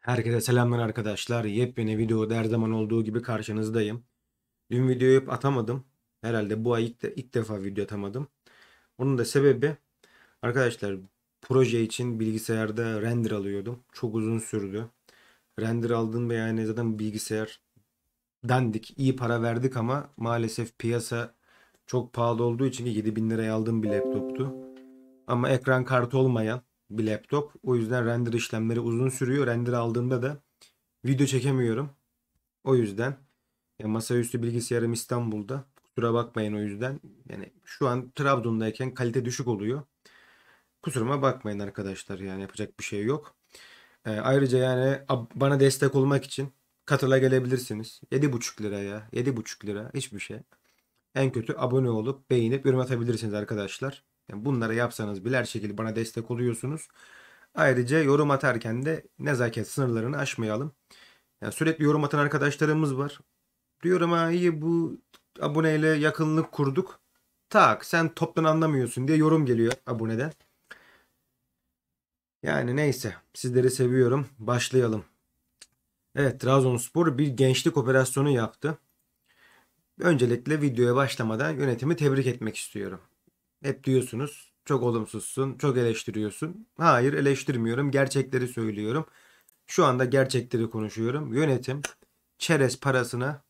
Herkese selamlar arkadaşlar. Yepyeni videoda her zaman olduğu gibi karşınızdayım. Dün videoyu atamadım. Herhalde bu ay ilk, de, ilk defa video atamadım. Onun da sebebi arkadaşlar proje için bilgisayarda render alıyordum. Çok uzun sürdü. Render aldım ve yani zaten bilgisayar dandik. iyi para verdik ama maalesef piyasa çok pahalı olduğu için 7000 liraya aldığım bir laptoptu. Ama ekran kartı olmayan bir laptop. O yüzden render işlemleri uzun sürüyor. Render aldığımda da video çekemiyorum. O yüzden ya masaüstü bilgisayarım İstanbul'da. Kusura bakmayın o yüzden. Yani şu an Trabzon'dayken kalite düşük oluyor. Kusuruma bakmayın arkadaşlar. Yani yapacak bir şey yok. E, ayrıca yani bana destek olmak için katıla gelebilirsiniz. 7,5 lira ya. 7,5 lira hiçbir şey. En kötü abone olup beğenip yorum atabilirsiniz arkadaşlar. Yani bunları yapsanız bile her şekilde bana destek oluyorsunuz. Ayrıca yorum atarken de nezaket sınırlarını aşmayalım. Yani sürekli yorum atan arkadaşlarımız var. Diyorum ha iyi bu aboneyle yakınlık kurduk. Tak sen toptan anlamıyorsun diye yorum geliyor aboneden. Yani neyse sizleri seviyorum. Başlayalım. Evet Trabzonspor bir gençlik operasyonu yaptı. Öncelikle videoya başlamadan yönetimi tebrik etmek istiyorum. Hep diyorsunuz çok olumsuzsun, çok eleştiriyorsun. Hayır eleştirmiyorum, gerçekleri söylüyorum. Şu anda gerçekleri konuşuyorum. Yönetim çerez parasına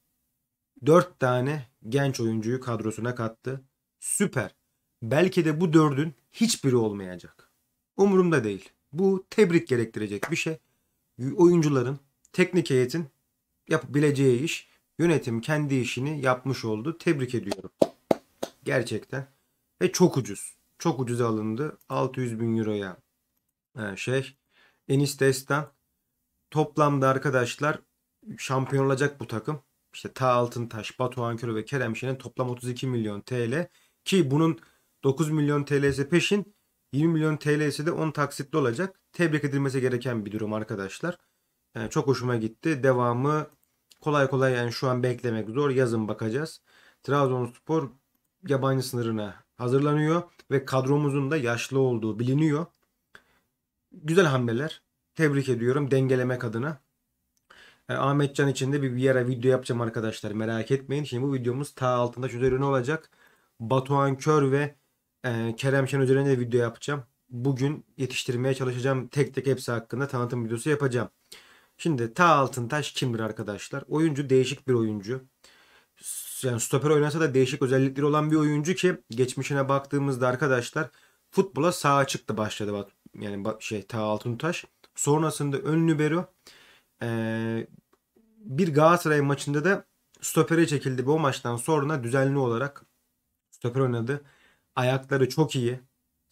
4 tane genç oyuncuyu kadrosuna kattı. Süper. Belki de bu dördün hiçbiri olmayacak. Umurumda değil. Bu tebrik gerektirecek bir şey. Oyuncuların, teknik heyetin yapabileceği iş. Yönetim kendi işini yapmış oldu. Tebrik ediyorum. Gerçekten. Ve çok ucuz. Çok ucuz alındı. 600 bin euroya e, şey. Enis Destan. Toplamda arkadaşlar şampiyon olacak bu takım. İşte Ta Altıntaş, Batuhan Kürü ve Kerem Şen'in toplam 32 milyon TL. Ki bunun 9 milyon TL'si peşin 20 milyon TL'si de 10 taksitli olacak. Tebrik edilmesi gereken bir durum arkadaşlar. Yani e, çok hoşuma gitti. Devamı kolay kolay yani şu an beklemek zor. Yazın bakacağız. Trabzonspor yabancı sınırına hazırlanıyor ve kadromuzun da yaşlı olduğu biliniyor. Güzel hamleler. Tebrik ediyorum dengelemek adına. E, Ahmet Can için de bir, bir yere video yapacağım arkadaşlar. Merak etmeyin. Şimdi bu videomuz ta altında şu üzerine olacak. Batuhan Kör ve e, Kerem Şen üzerine de video yapacağım. Bugün yetiştirmeye çalışacağım. Tek tek hepsi hakkında tanıtım videosu yapacağım. Şimdi Ta Altıntaş kimdir arkadaşlar? Oyuncu değişik bir oyuncu yani stoper oynasa da değişik özellikleri olan bir oyuncu ki geçmişine baktığımızda arkadaşlar futbola sağ çıktı başladı bak yani şey Ta taş Sonrasında ön libero ee, bir Galatasaray maçında da stopere çekildi. Bu maçtan sonra düzenli olarak stoper oynadı. Ayakları çok iyi.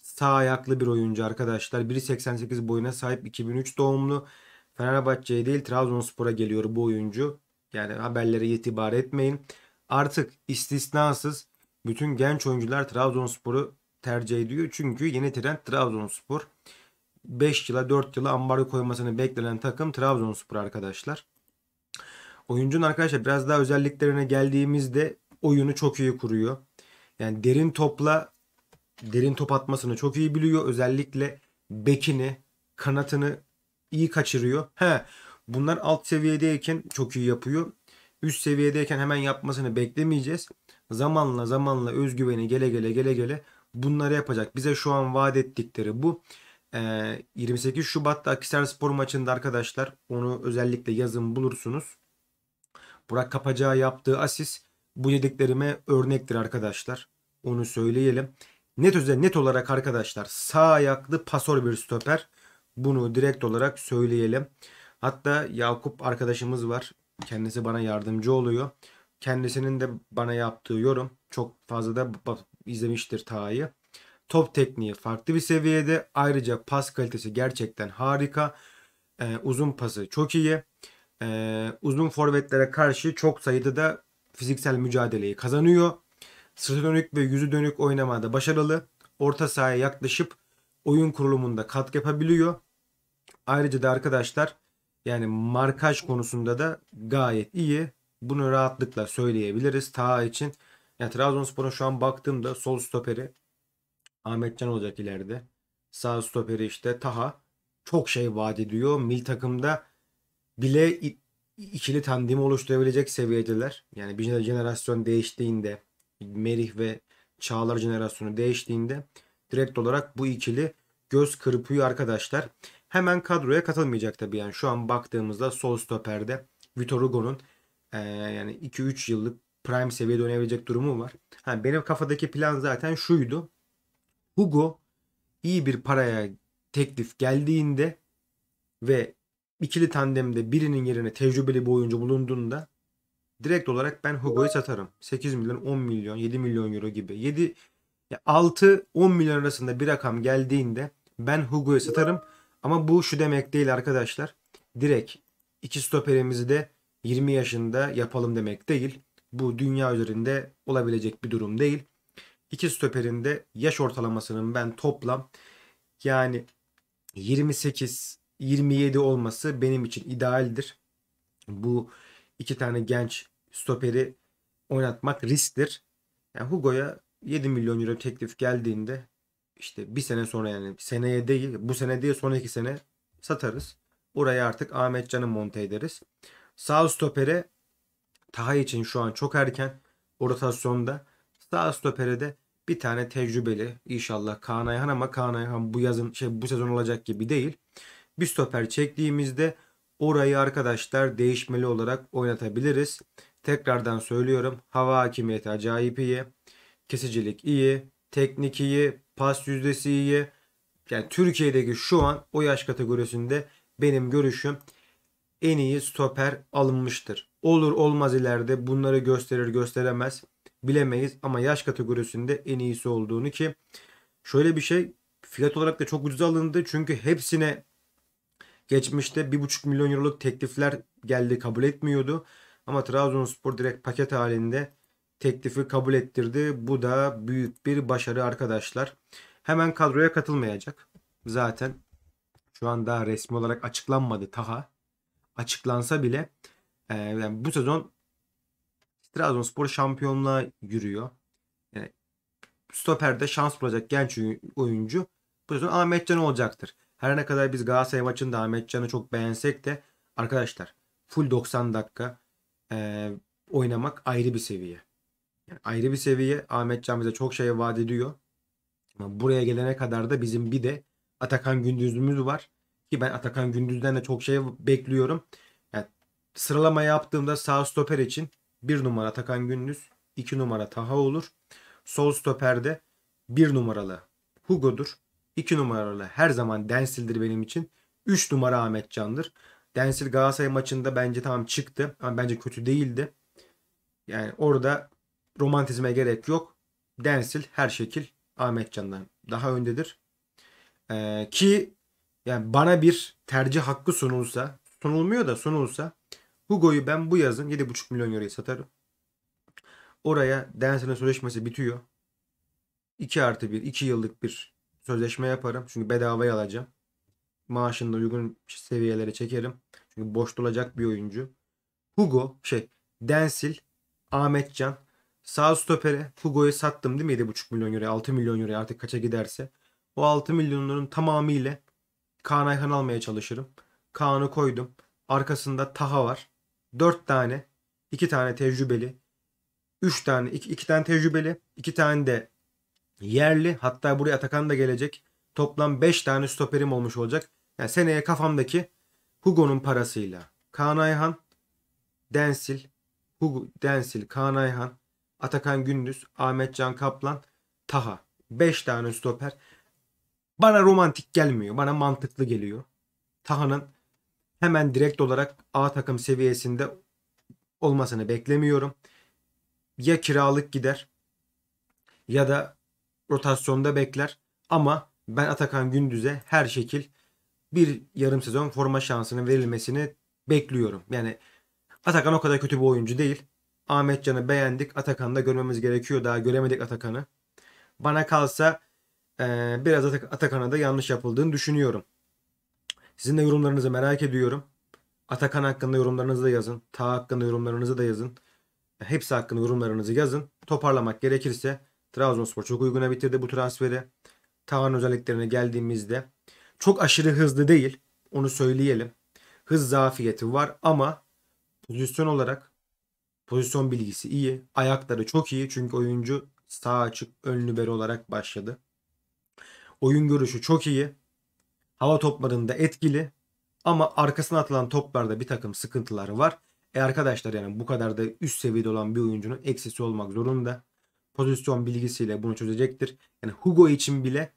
Sağ ayaklı bir oyuncu arkadaşlar. 1.88 boyuna sahip 2003 doğumlu. Fenerbahçe'ye değil Trabzonspor'a geliyor bu oyuncu. Yani haberlere itibar etmeyin artık istisnasız bütün genç oyuncular Trabzonspor'u tercih ediyor. Çünkü yeni trend Trabzonspor. 5 yıla 4 yıla ambargo koymasını beklenen takım Trabzonspor arkadaşlar. Oyuncunun arkadaşlar biraz daha özelliklerine geldiğimizde oyunu çok iyi kuruyor. Yani derin topla derin top atmasını çok iyi biliyor. Özellikle bekini, kanatını iyi kaçırıyor. He, bunlar alt seviyedeyken çok iyi yapıyor üst seviyedeyken hemen yapmasını beklemeyeceğiz. Zamanla zamanla özgüveni gele gele gele gele bunları yapacak. Bize şu an vaat ettikleri bu. 28 ee, Şubat'ta Akisar Spor maçında arkadaşlar onu özellikle yazın bulursunuz. Burak Kapacağı yaptığı asis bu dediklerime örnektir arkadaşlar. Onu söyleyelim. Net özel net olarak arkadaşlar sağ ayaklı pasör bir stoper. Bunu direkt olarak söyleyelim. Hatta Yakup arkadaşımız var. Kendisi bana yardımcı oluyor. Kendisinin de bana yaptığı yorum çok fazla da izlemiştir Taha'yı. Top tekniği farklı bir seviyede. Ayrıca pas kalitesi gerçekten harika. Ee, uzun pası çok iyi. Ee, uzun forvetlere karşı çok sayıda da fiziksel mücadeleyi kazanıyor. Sırtı dönük ve yüzü dönük oynamada başarılı. Orta sahaya yaklaşıp oyun kurulumunda katkı yapabiliyor. Ayrıca da arkadaşlar yani markaj konusunda da gayet iyi. Bunu rahatlıkla söyleyebiliriz. Ta için yani Trabzonspor'un şu an baktığımda sol stoperi Ahmetcan olacak ileride. Sağ stoperi işte Taha. Çok şey vaat ediyor. Mil takımda bile ikili tandemi oluşturabilecek seviyedeler. Yani bir jenerasyon değiştiğinde Merih ve Çağlar jenerasyonu değiştiğinde direkt olarak bu ikili göz kırpıyor arkadaşlar hemen kadroya katılmayacak tabii yani şu an baktığımızda sol stoperde Vitor Hugo'nun e, yani 2-3 yıllık prime seviyede oynayabilecek durumu var. Ha, benim kafadaki plan zaten şuydu. Hugo iyi bir paraya teklif geldiğinde ve ikili tandemde birinin yerine tecrübeli bir oyuncu bulunduğunda direkt olarak ben Hugo'yu satarım. 8 milyon, 10 milyon, 7 milyon euro gibi. 7 6 10 milyon arasında bir rakam geldiğinde ben Hugo'yu satarım. Ama bu şu demek değil arkadaşlar. Direkt iki stoperimizi de 20 yaşında yapalım demek değil. Bu dünya üzerinde olabilecek bir durum değil. İki stoperinde yaş ortalamasının ben toplam yani 28 27 olması benim için idealdir. Bu iki tane genç stoperi oynatmak risktir. Yani Hugo'ya 7 milyon euro teklif geldiğinde işte bir sene sonra yani seneye değil bu sene değil sonraki sene satarız. Oraya artık Ahmet Can'ı monte ederiz. Sağ stopere Taha için şu an çok erken rotasyonda. Sağ stopere de bir tane tecrübeli inşallah Kaan Ayhan ama Kaan Ayhan bu yazın şey bu sezon olacak gibi değil. Bir stoper çektiğimizde orayı arkadaşlar değişmeli olarak oynatabiliriz. Tekrardan söylüyorum. Hava hakimiyeti acayip iyi. Kesicilik iyi. Teknik iyi. Pas yüzdesi iyi. Yani Türkiye'deki şu an o yaş kategorisinde benim görüşüm en iyi stoper alınmıştır. Olur olmaz ileride bunları gösterir gösteremez bilemeyiz ama yaş kategorisinde en iyisi olduğunu ki şöyle bir şey fiyat olarak da çok ucuz alındı çünkü hepsine geçmişte 1,5 milyon euroluk teklifler geldi kabul etmiyordu ama Trabzonspor direkt paket halinde teklifi kabul ettirdi. Bu da büyük bir başarı arkadaşlar. Hemen kadroya katılmayacak. Zaten şu an daha resmi olarak açıklanmadı Taha. Açıklansa bile e, yani bu sezon Trabzonspor şampiyonluğa yürüyor. Yani e, stoperde şans bulacak genç oyuncu bu sezon Ahmetcan olacaktır. Her ne kadar biz Galatasaray maçında Ahmetcan'ı çok beğensek de arkadaşlar full 90 dakika e, oynamak ayrı bir seviye. Yani ayrı bir seviye. Ahmet Can bize çok şey vaat ediyor. Ama buraya gelene kadar da bizim bir de Atakan Gündüz'ümüz var. Ki ben Atakan Gündüz'den de çok şey bekliyorum. Yani sıralama yaptığımda sağ stoper için bir numara Atakan Gündüz, iki numara Taha olur. Sol stoperde bir numaralı Hugo'dur. 2 numaralı her zaman Densil'dir benim için. 3 numara Ahmet Can'dır. Densil Galatasaray maçında bence tamam çıktı ama bence kötü değildi. Yani orada Romantizme gerek yok. Densil her şekil Ahmet Can'dan daha öndedir. Ee, ki yani bana bir tercih hakkı sunulsa, sunulmuyor da sunulsa Hugo'yu ben bu yazın 7,5 milyon euroya satarım. Oraya Densil'in sözleşmesi bitiyor. 2 artı 1, 2 yıllık bir sözleşme yaparım. Çünkü bedavaya alacağım. Maaşını da uygun seviyelere çekerim. Çünkü boş dolacak bir oyuncu. Hugo, şey, Densil, Ahmet Can. Sağ stopere Hugo'yu sattım değil mi 7,5 milyon euroya 6 milyon euroya artık kaça giderse. O 6 milyonların tamamıyla Kaan Ayhan almaya çalışırım. Kaan'ı koydum. Arkasında Taha var. 4 tane. 2 tane tecrübeli. 3 tane 2, 2 tane tecrübeli. 2 tane de yerli. Hatta buraya Atakan da gelecek. Toplam 5 tane stoperim olmuş olacak. Yani seneye kafamdaki Hugo'nun parasıyla. Kaan Ayhan, Densil, Hugo, Densil, Kaan Ayhan, Atakan Gündüz, Ahmet Can Kaplan, Taha. 5 tane stoper. Bana romantik gelmiyor. Bana mantıklı geliyor. Taha'nın hemen direkt olarak A takım seviyesinde olmasını beklemiyorum. Ya kiralık gider ya da rotasyonda bekler. Ama ben Atakan Gündüz'e her şekil bir yarım sezon forma şansının verilmesini bekliyorum. Yani Atakan o kadar kötü bir oyuncu değil. Ahmetcan'ı beğendik. Atakan'ı da görmemiz gerekiyor. Daha göremedik Atakan'ı. Bana kalsa e, biraz Atakan'a da yanlış yapıldığını düşünüyorum. Sizin de yorumlarınızı merak ediyorum. Atakan hakkında yorumlarınızı da yazın. Ta hakkında yorumlarınızı da yazın. E, hepsi hakkında yorumlarınızı yazın. Toparlamak gerekirse Trabzonspor çok uyguna bitirdi bu transferi. Tavan özelliklerine geldiğimizde çok aşırı hızlı değil. Onu söyleyelim. Hız zafiyeti var ama pozisyon olarak Pozisyon bilgisi iyi. Ayakları çok iyi çünkü oyuncu sağ açık ön libero olarak başladı. Oyun görüşü çok iyi. Hava toplarında etkili. Ama arkasına atılan toplarda bir takım sıkıntıları var. E arkadaşlar yani bu kadar da üst seviyede olan bir oyuncunun eksisi olmak zorunda. Pozisyon bilgisiyle bunu çözecektir. Yani Hugo için bile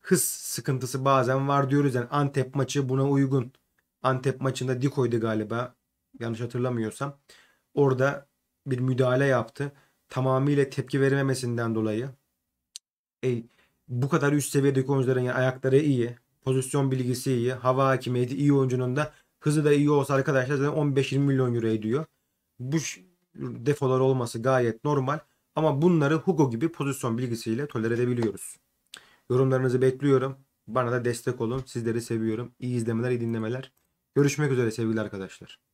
hız sıkıntısı bazen var diyoruz. Yani Antep maçı buna uygun. Antep maçında Diko'ydu galiba. Yanlış hatırlamıyorsam orada bir müdahale yaptı. Tamamıyla tepki verememesinden dolayı. E, bu kadar üst seviyedeki oyuncuların yani ayakları iyi, pozisyon bilgisi iyi, hava hakimiyeti iyi oyuncunun da hızı da iyi olsa arkadaşlar zaten 15-20 milyon euro ediyor. Bu defolar olması gayet normal. Ama bunları Hugo gibi pozisyon bilgisiyle tolere edebiliyoruz. Yorumlarınızı bekliyorum. Bana da destek olun. Sizleri seviyorum. İyi izlemeler, iyi dinlemeler. Görüşmek üzere sevgili arkadaşlar.